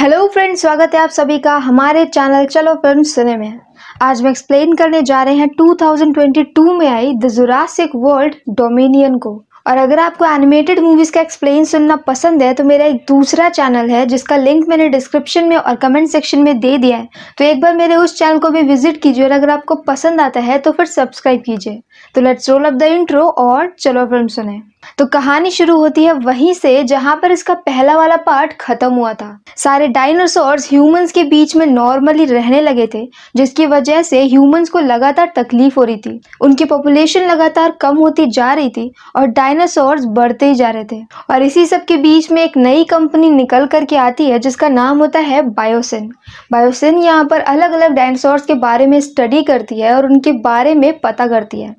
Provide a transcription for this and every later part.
hello friends स्वागत है आप सभी का हमारे चैनल चलो फिल्म सिने में आज मैं एक्सप्लेन करने जा रहे हैं 2022 में आई द जुरासिक वर्ल्ड डोमिनियन को और अगर आपको एनिमेटेड मूवीज़ का एक्सप्लेन सुनना पसंद है तो मेरा एक दूसरा चैनल है जिसका लिंक मैंने डिस्क्रिप्शन में और कमेंट सेक्शन में दे दिया है तो एक बार मेरे उस चैनल को भी विजिट कीजिए और अगर आपको पसंद आता है तो फिर सब्सक्राइब कीजिए तो let's roll up the intro और चलो फिल्म सुने तो कहानी शुरू होती है वहीं से जहां पर इसका पहला वाला पार्ट खत्म हुआ था सारे डायनासोर्स ह्यूमंस के बीच में नॉर्मली रहने लगे थे जिसकी वजह से ह्यूमंस को लगातार तकलीफ हो रही थी उनकी पॉपुलेशन लगातार कम होती जा रही थी और डायनासोर्स बढ़ते ही जा रहे थे और इसी सब के बीच में एक नई कंपनी निकल करके आती है जिसका नाम होता है बायोसिन बायोसिन यहाँ पर अलग अलग डायनासोर्स के बारे में स्टडी करती है और उनके बारे में पता करती है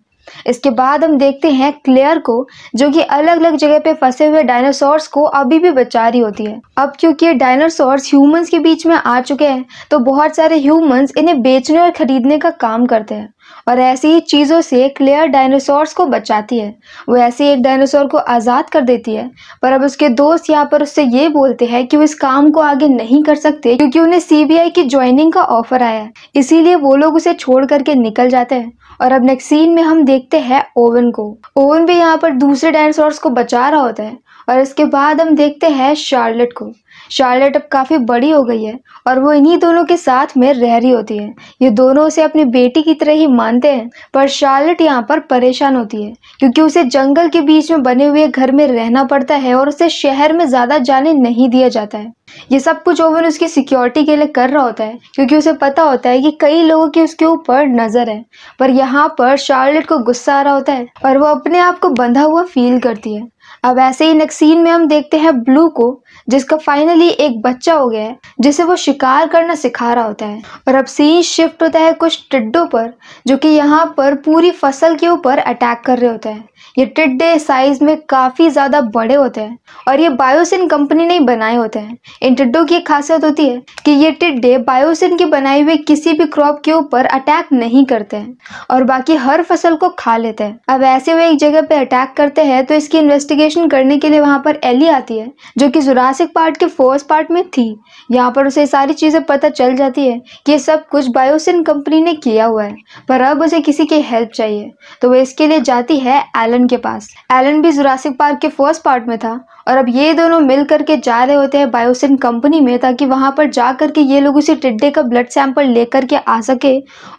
इसके बाद हम देखते हैं क्लेयर को जो कि अलग अलग जगह पे फंसे हुए डायनासोर्स को अभी भी बचा रही होती है अब क्योंकि डायनासोर्स ह्यूमंस के बीच में आ चुके हैं तो बहुत सारे ह्यूमंस इन्हें बेचने और खरीदने का काम करते हैं और ऐसी ही चीज़ों से क्लेयर डायनासोर्स को बचाती है वो ऐसे एक डायनासोर को आज़ाद कर देती है पर अब उसके दोस्त यहाँ पर उससे ये बोलते हैं कि वो इस काम को आगे नहीं कर सकते क्योंकि उन्हें सीबीआई की ज्वाइनिंग का ऑफर आया है इसीलिए वो लोग उसे छोड़ करके निकल जाते हैं और अब नेक्स्ट सीन में हम देखते हैं ओवन को ओवन भी यहाँ पर दूसरे डायनासोर्स को बचा रहा होता है और इसके बाद हम देखते हैं शार्लेट को शार्लेट अब काफ़ी बड़ी हो गई है और वो इन्हीं दोनों के साथ में रह रही होती है ये दोनों उसे अपनी बेटी की तरह ही मानते हैं पर शार्लेट यहाँ पर परेशान होती है क्योंकि उसे जंगल के बीच में बने हुए घर में रहना पड़ता है और उसे शहर में ज़्यादा जाने नहीं दिया जाता है ये सब कुछ ओवन उसकी सिक्योरिटी के लिए कर रहा होता है क्योंकि उसे पता होता है कि कई लोगों की उसके ऊपर नज़र है पर यहाँ पर शार्लेट को गुस्सा आ रहा होता है और वो अपने आप को बंधा हुआ फील करती है अब ऐसे ही सीन में हम देखते हैं ब्लू को जिसका फाइनली एक बच्चा हो गया है जिसे वो शिकार करना सिखा रहा होता है और अब सीन शिफ्ट होता है कुछ टिड्डों पर जो कि यहाँ पर पूरी फसल के ऊपर अटैक कर रहे होते हैं ये टिड्डे साइज में काफ़ी ज़्यादा बड़े होते हैं और ये बायोसिन कंपनी ने बनाए होते हैं इन टिड्डों की एक खासियत होती है कि ये टिड्डे बायोसिन के बनाए हुए किसी भी क्रॉप के ऊपर अटैक नहीं करते हैं और बाकी हर फसल को खा लेते हैं अब ऐसे वो एक जगह पे अटैक करते हैं तो इसकी इन्वेस्टिगेशन इन्वेस्टिगेशन करने के लिए वहाँ पर एली आती है जो कि जुरासिक पार्ट के फर्स्ट पार्ट में थी यहाँ पर उसे सारी चीज़ें पता चल जाती है कि ये सब कुछ बायोसिन कंपनी ने किया हुआ है पर अब उसे किसी की हेल्प चाहिए तो वह इसके लिए जाती है एलन के पास एलन भी जुरासिक पार्क के फर्स्ट पार्ट में था और अब ये दोनों मिल करके जा रहे होते हैं बायोसिन कंपनी में ताकि वहाँ पर जा करके ये लोग उसी टिड्डे का ब्लड सैंपल लेकर के आ सके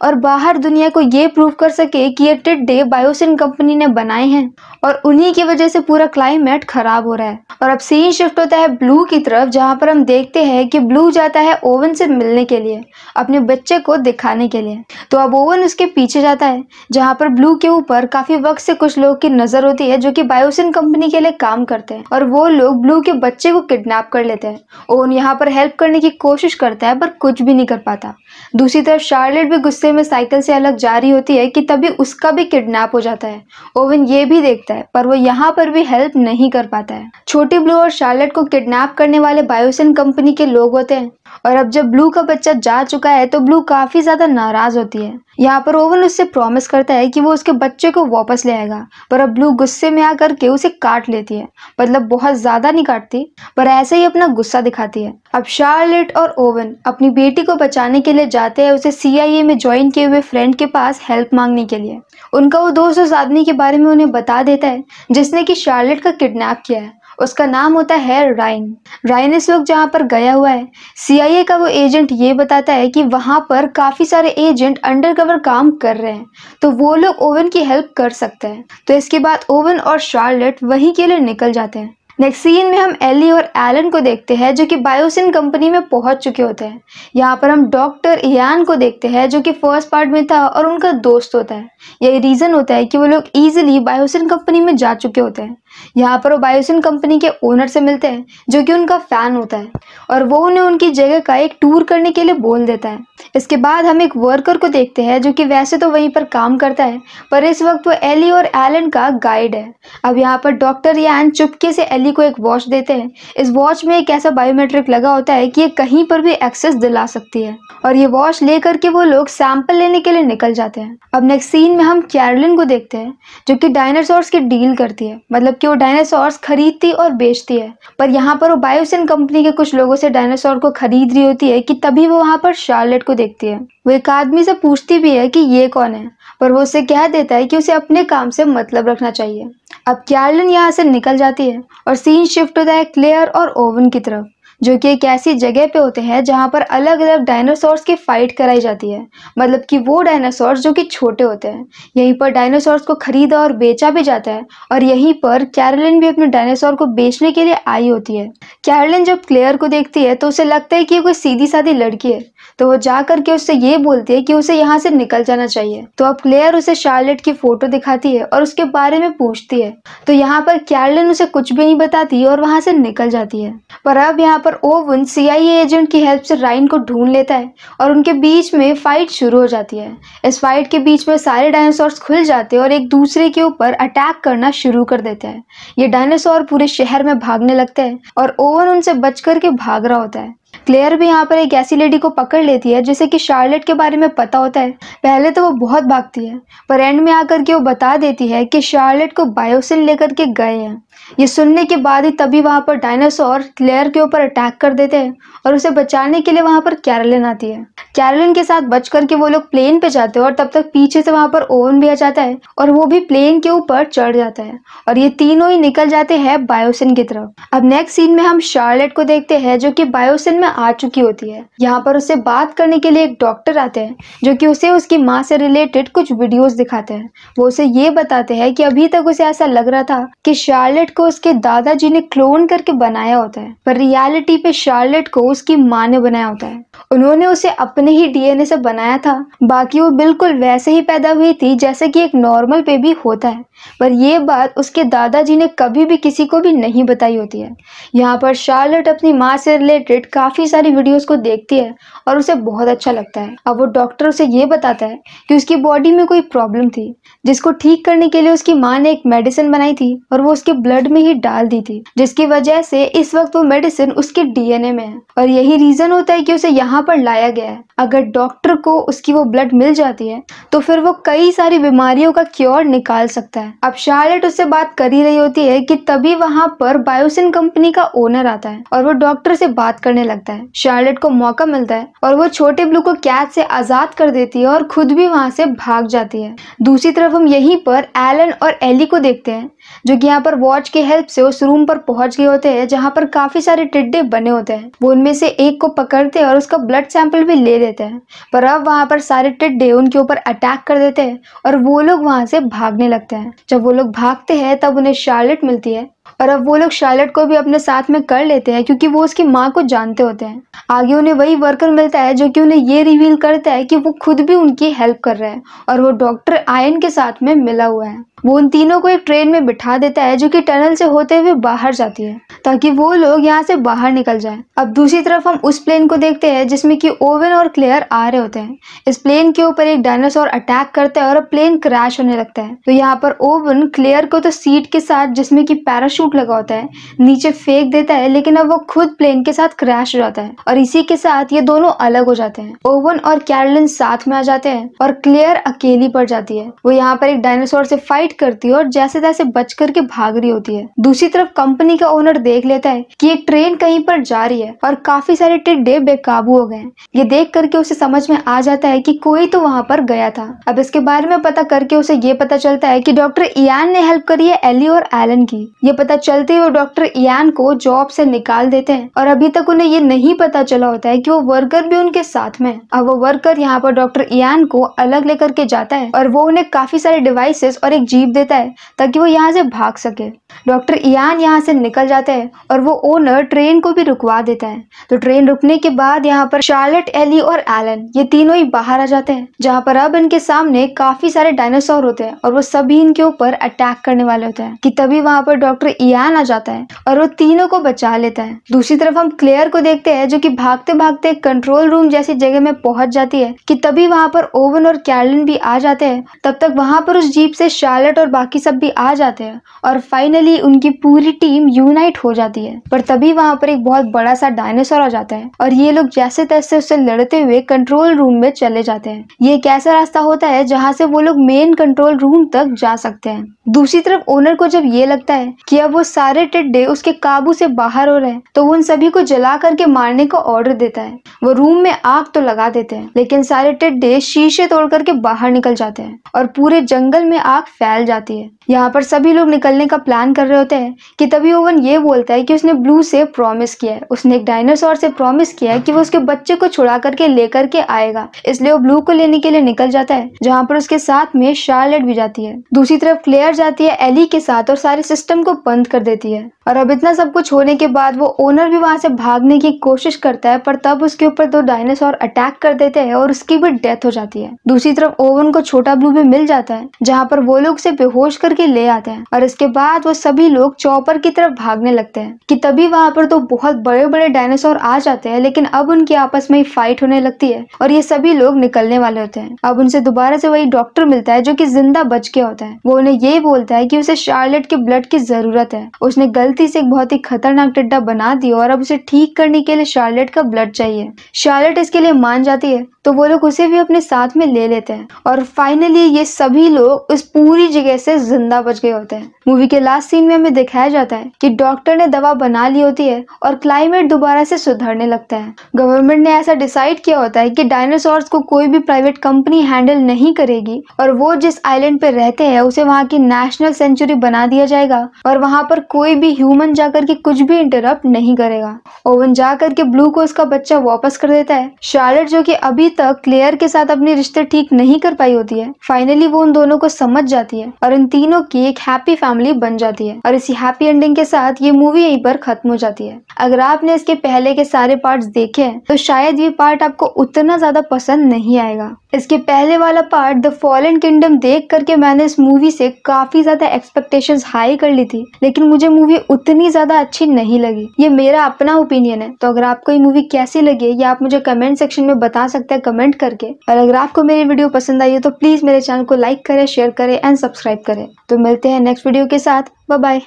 और बाहर दुनिया को ये प्रूव कर सके कि ये टिड्डे बायोसिन कंपनी ने बनाए हैं और उन्हीं की वजह से पूरा पूरा क्लाइमेट खराब हो रहा है और अब सीन शिफ्ट होता है ब्लू की तरफ जहाँ पर हम देखते हैं कि ब्लू जाता है ओवन से मिलने के लिए अपने बच्चे को दिखाने के लिए तो अब ओवन उसके पीछे जाता है जहाँ पर ब्लू के ऊपर काफी वक्त से कुछ लोगों की नजर होती है जो कि बायोसिन कंपनी के लिए काम करते हैं और वो लोग ब्लू के बच्चे को किडनेप कर लेते हैं ओवन यहाँ पर हेल्प करने की कोशिश करता है पर कुछ भी नहीं कर पाता दूसरी तरफ शार्लेट भी गुस्से में साइकिल से अलग जा रही होती है कि तभी उसका भी किडनैप हो जाता है ओवन ये भी देखता है पर वो यहाँ पर भी हेल्प नहीं कर पाता है छोटी ब्लू और शार्लेट को किडनैप करने वाले बायोसिन कंपनी के लोग होते हैं और अब जब ब्लू का बच्चा जा चुका है तो ब्लू काफ़ी ज़्यादा नाराज़ होती है यहाँ पर ओवन उससे प्रॉमिस करता है कि वो उसके बच्चे को वापस ले आएगा पर अब ब्लू गुस्से में आकर के उसे काट लेती है मतलब बहुत ज़्यादा नहीं काटती पर ऐसे ही अपना गुस्सा दिखाती है अब शार्लेट और ओवन अपनी बेटी को बचाने के लिए जाते हैं उसे सी में ज्वाइन किए हुए फ्रेंड के पास हेल्प मांगने के लिए उनका वो दोस्त उस आदमी के बारे में उन्हें बता देता है जिसने की शार्लेट का किडनेप किया है उसका नाम होता है राइन राइन इस वक्त जहाँ पर गया हुआ है सीआईए का वो एजेंट ये बताता है कि वहाँ पर काफ़ी सारे एजेंट अंडरकवर काम कर रहे हैं तो वो लोग ओवन की हेल्प कर सकते हैं तो इसके बाद ओवन और शार्लेट वहीं के लिए निकल जाते हैं नेक्स्ट सीन में हम एली और एलन को देखते हैं जो कि बायोसिन कंपनी में पहुंच चुके होते हैं यहाँ पर हम डॉक्टर इयान को देखते हैं जो कि फर्स्ट पार्ट में था और उनका दोस्त होता है यही रीज़न होता है कि वो लोग इजीली बायोसिन कंपनी में जा चुके होते हैं यहाँ पर वो बायोसिन कंपनी के ओनर से मिलते हैं जो कि उनका फ़ैन होता है और वो उन्हें उनकी जगह का एक टूर करने के लिए बोल देता है इसके बाद हम एक वर्कर को देखते हैं जो कि वैसे तो वहीं पर काम करता है पर इस वक्त वो एली और एलन का गाइड है अब यहाँ पर डॉक्टर यान चुपके से एली को एक वॉच देते हैं इस वॉच में एक ऐसा बायोमेट्रिक लगा होता है कि ये कहीं पर भी एक्सेस दिला सकती है और ये वॉच लेकर के वो लोग सैंपल लेने के लिए निकल जाते हैं अब नेक्स्ट सीन में हम कैरलिन को देखते हैं जो कि डायनासोर्स की डील करती है मतलब कि वो डायनासोर्स खरीदती और बेचती है पर यहाँ पर वो बायोसिन कंपनी के कुछ लोगों से डायनासोर को खरीद रही होती है कि तभी वो वहाँ पर शार्लेट को देखती है वो एक आदमी से पूछती भी है कि ये कौन है पर वो उसे कह देता है कि उसे अपने काम से मतलब रखना चाहिए अब क्यार्लिन यहाँ से निकल जाती है और सीन शिफ्ट होता है क्लेयर और ओवन की तरफ जो कि एक ऐसी जगह पे होते हैं जहाँ पर अलग अलग डायनासोर्स की फ़ाइट कराई जाती है मतलब कि वो डायनासोर्स जो कि छोटे होते हैं यहीं पर डायनासोर्स को ख़रीदा और बेचा भी जाता है और यहीं पर कैरलिन भी अपने डायनासोर को बेचने के लिए आई होती है कैरलिन जब क्लेयर को देखती है तो उसे लगता है कि ये कोई सीधी साधी लड़की है तो वो जा करके उससे ये बोलती है कि उसे यहाँ से निकल जाना चाहिए तो अब क्लेयर उसे शार्लेट की फोटो दिखाती है और उसके बारे में पूछती है तो यहाँ पर कैरलिन उसे कुछ भी नहीं बताती और वहां से निकल जाती है पर अब यहाँ पर ओवन सीआईए एजेंट की हेल्प से राइन को ढूंढ लेता है और उनके बीच में फाइट शुरू हो जाती है इस फाइट के बीच में सारे डायनासोर खुल जाते हैं और एक दूसरे के ऊपर अटैक करना शुरू कर देते हैं ये डायनासोर पूरे शहर में भागने लगते हैं और ओवन उनसे बच करके भाग रहा होता है क्लेयर भी यहाँ पर एक ऐसी लेडी को पकड़ लेती है जिसे कि शार्लेट के बारे में पता होता है पहले तो वो बहुत भागती है पर एंड में आकर के वो बता देती है कि शार्लेट को बायोसिन लेकर के गए हैं ये सुनने के बाद ही तभी वहाँ पर डायनासोर क्लेयर के ऊपर अटैक कर देते हैं और उसे बचाने के लिए वहाँ पर कैरलिन आती है कैरलिन के साथ बच करके वो लोग प्लेन पे जाते हैं और तब तक पीछे से वहाँ पर ओवन भी आ जाता है और वो भी प्लेन के ऊपर चढ़ जाता है और ये तीनों ही निकल जाते हैं बायोसिन की तरफ अब नेक्स्ट सीन में हम शार्लेट को देखते हैं जो कि बायोसिन में आ चुकी होती है यहाँ पर उसे बात करने के लिए एक डॉक्टर आते हैं जो कि उसे उसकी माँ से रिलेटेड कुछ वीडियोज दिखाते हैं वो उसे ये बताते हैं कि अभी तक उसे ऐसा लग रहा था कि शार्लेट शार्लेट को उसके दादाजी ने क्लोन करके बनाया होता है पर रियलिटी पे शार्लेट को उसकी माँ ने बनाया होता है उन्होंने उसे अपने ही डीएनए से बनाया था बाकी वो बिल्कुल वैसे ही पैदा हुई थी जैसे कि एक नॉर्मल बेबी होता है पर यह बात उसके दादाजी ने कभी भी किसी को भी नहीं बताई होती है यहाँ पर शार्लेट अपनी माँ से रिलेटेड काफ़ी सारी वीडियोस को देखती है और उसे बहुत अच्छा लगता है अब वो डॉक्टर उसे ये बताता है कि उसकी बॉडी में कोई प्रॉब्लम थी जिसको ठीक करने के लिए उसकी माँ ने एक मेडिसिन बनाई थी और वो उसके ब्लड ब्लड में ही डाल दी थी जिसकी वजह से इस वक्त वो मेडिसिन उसके डीएनए में है और यही रीजन होता है कि उसे यहाँ पर लाया गया है अगर डॉक्टर को उसकी वो ब्लड मिल जाती है तो फिर वो कई सारी बीमारियों का क्योर निकाल सकता है अब शार्लेट उससे बात कर ही रही होती है कि तभी वहाँ पर बायोसिन कंपनी का ओनर आता है और वो डॉक्टर से बात करने लगता है शार्लेट को मौका मिलता है और वो छोटे ब्लू को कैद से आजाद कर देती है और खुद भी वहाँ से भाग जाती है दूसरी तरफ हम यहीं पर एलन और एली को देखते हैं जो कि यहाँ पर वॉच की हेल्प से उस रूम पर पहुंच गए होते हैं जहां पर काफी सारे टिड्डे बने होते हैं वो उनमें से एक को पकड़ते हैं और उसका ब्लड सैंपल भी ले लेते हैं पर अब वहां पर सारे टिड्डे उनके ऊपर अटैक कर देते हैं और वो लोग वहां से भागने लगते हैं जब वो लोग भागते हैं तब उन्हें शार्लेट मिलती है और अब वो लोग शार्लेट को भी अपने साथ में कर लेते हैं क्योंकि वो उसकी माँ को जानते होते हैं आगे उन्हें वही वर्कर मिलता है जो कि उन्हें ये रिवील करता है कि वो खुद भी उनकी हेल्प कर रहा है और वो डॉक्टर आयन के साथ में मिला हुआ है वो उन तीनों को एक ट्रेन में बिठा देता है जो कि टनल से होते हुए बाहर जाती है ताकि वो लोग यहाँ से बाहर निकल जाए अब दूसरी तरफ हम उस प्लेन को देखते हैं जिसमें कि ओवन और क्लेयर आ रहे होते हैं इस प्लेन के ऊपर एक डायनासोर अटैक करता है और प्लेन क्रैश होने लगता है तो यहाँ पर ओवन क्लेयर को तो सीट के साथ जिसमे की पैराशूट लगा होता है नीचे फेंक देता है लेकिन अब वो खुद प्लेन के साथ क्रैश हो जाता है और इसी के साथ ये दोनों अलग हो जाते हैं ओवन और कैरलिन साथ में आ जाते हैं और क्लेयर अकेली पड़ जाती है वो यहाँ पर एक डायनासोर से फाइट फाइट करती है और जैसे तैसे बच करके भाग रही होती है दूसरी तरफ कंपनी का ओनर देख लेता है कि एक ट्रेन कहीं पर जा रही है और काफी सारे टिड्डे बेकाबू हो गए ये देख करके उसे समझ में आ जाता है कि कोई तो वहां पर गया था अब इसके बारे में पता करके उसे ये पता चलता है कि डॉक्टर इयान ने हेल्प करी है एली और एलन की ये पता चलते वो डॉक्टर इयान को जॉब से निकाल देते हैं और अभी तक उन्हें ये नहीं पता चला होता है की वो वर्कर भी उनके साथ में अब वो वर्कर यहाँ पर डॉक्टर इयान को अलग लेकर के जाता है और वो उन्हें काफी सारे डिवाइसेस और एक जी जीप देता है ताकि वो यहाँ से भाग सके डॉक्टर इयान यहाँ से निकल जाता है और वो ओनर ट्रेन को भी रुकवा देता है तो ट्रेन रुकने के बाद यहाँ पर शार्लेट एली और एलन ये तीनों ही बाहर आ जाते हैं जहाँ पर अब इनके सामने काफी सारे डायनासोर होते हैं और वो सभी इनके ऊपर अटैक करने वाले होते हैं कि तभी वहाँ पर डॉक्टर इयान आ जाता है और वो तीनों को बचा लेता है दूसरी तरफ हम क्लेयर को देखते हैं जो की भागते भागते कंट्रोल रूम जैसी जगह में पहुंच जाती है की तभी वहाँ पर ओवन और कैलिन भी आ जाते हैं तब तक वहाँ पर उस जीप से शार्लेट पायलट और बाकी सब भी आ जाते हैं और फाइनली उनकी पूरी टीम यूनाइट हो जाती है पर तभी वहाँ पर एक बहुत बड़ा सा डायनासोर आ जाता है और ये लोग जैसे तैसे उससे लड़ते हुए कंट्रोल रूम में चले जाते हैं ये एक ऐसा रास्ता होता है जहाँ से वो लोग मेन कंट्रोल रूम तक जा सकते हैं दूसरी तरफ ओनर को जब ये लगता है कि अब वो सारे टिड्डे उसके काबू से बाहर हो रहे हैं तो वो उन सभी को जला करके मारने का ऑर्डर देता है वो रूम में आग तो लगा देते हैं लेकिन सारे टिड्डे शीशे तोड़ करके बाहर निकल जाते हैं और पूरे जंगल में आग फैल फैल जाती है यहाँ पर सभी लोग निकलने का प्लान कर रहे होते हैं कि तभी ओवन ये बोलता है कि उसने ब्लू से प्रॉमिस किया है उसने एक डायनासोर से प्रॉमिस किया है कि वो उसके बच्चे को छुड़ा करके लेकर के आएगा इसलिए वो ब्लू को लेने के लिए निकल जाता है जहाँ पर उसके साथ में शार्लेट भी जाती है दूसरी तरफ क्लेयर जाती है एली के साथ और सारे सिस्टम को बंद कर देती है और अब इतना सब कुछ होने के बाद वो ओनर भी वहाँ से भागने की कोशिश करता है पर तब उसके ऊपर दो डायनासोर अटैक कर देते हैं और उसकी भी डेथ हो जाती है दूसरी तरफ ओवन को छोटा ब्लू भी मिल जाता है जहाँ पर वो लोग उसे बेहोश करके ले आते हैं और इसके बाद वो सभी लोग चौपर की तरफ भागने लगते हैं की तभी वहाँ पर तो बहुत बड़े बड़े डायनासोर आ जाते हैं लेकिन अब उनकी आपस में ही फाइट होने लगती है और ये सभी लोग निकलने वाले होते हैं अब उनसे दोबारा से वही डॉक्टर मिलता है जो की जिंदा बच के होता है वो उन्हें ये बोलता है की उसे शार्लेट के ब्लड की जरूरत है उसने गलती गलती से एक बहुत ही खतरनाक टिड्डा बना दिया और अब उसे ठीक करने के लिए शार्लेट का ब्लड चाहिए शार्लेट इसके लिए मान जाती है तो वो लोग उसे भी अपने साथ में ले लेते हैं और फाइनली ये सभी लोग उस पूरी जगह से जिंदा बच गए होते हैं मूवी के लास्ट सीन में हमें दिखाया जाता है कि डॉक्टर ने दवा बना ली होती है और क्लाइमेट दोबारा से सुधरने लगता है गवर्नमेंट ने ऐसा डिसाइड किया होता है कि डायनासोर को कोई भी प्राइवेट कंपनी हैंडल नहीं करेगी और वो जिस आईलैंड पे रहते हैं उसे वहाँ की नेशनल सेंचुरी बना दिया जाएगा और वहाँ पर कोई भी ह्यूमन जाकर के कुछ भी इंटरप्ट नहीं करेगा ओवन जा करके ब्लू को उसका बच्चा वापस कर देता है शार्लेट जो कि अभी तक क्लेयर के साथ अपने रिश्ते ठीक नहीं कर पाई होती है फाइनली वो उन दोनों को समझ जाती है और इन तीनों की एक हैप्पी फैमिली बन जाती है और इसी हैप्पी एंडिंग के साथ ये मूवी यही पर खत्म हो जाती है अगर आपने इसके पहले के सारे पार्ट देखे तो शायद ये पार्ट आपको उतना ज्यादा पसंद नहीं आएगा इसके पहले वाला पार्ट द फॉलन किंगडम देख करके मैंने इस मूवी से काफ़ी ज़्यादा एक्सपेक्टेशंस हाई कर ली थी लेकिन मुझे मूवी उतनी ज़्यादा अच्छी नहीं लगी ये मेरा अपना ओपिनियन है तो अगर आपको ये मूवी कैसी लगी है ये आप मुझे कमेंट सेक्शन में बता सकते हैं कमेंट करके और अगर आपको मेरी वीडियो पसंद आई है तो प्लीज़ मेरे चैनल को लाइक करे शेयर करें एंड सब्सक्राइब करे तो मिलते हैं नेक्स्ट वीडियो के साथ बाय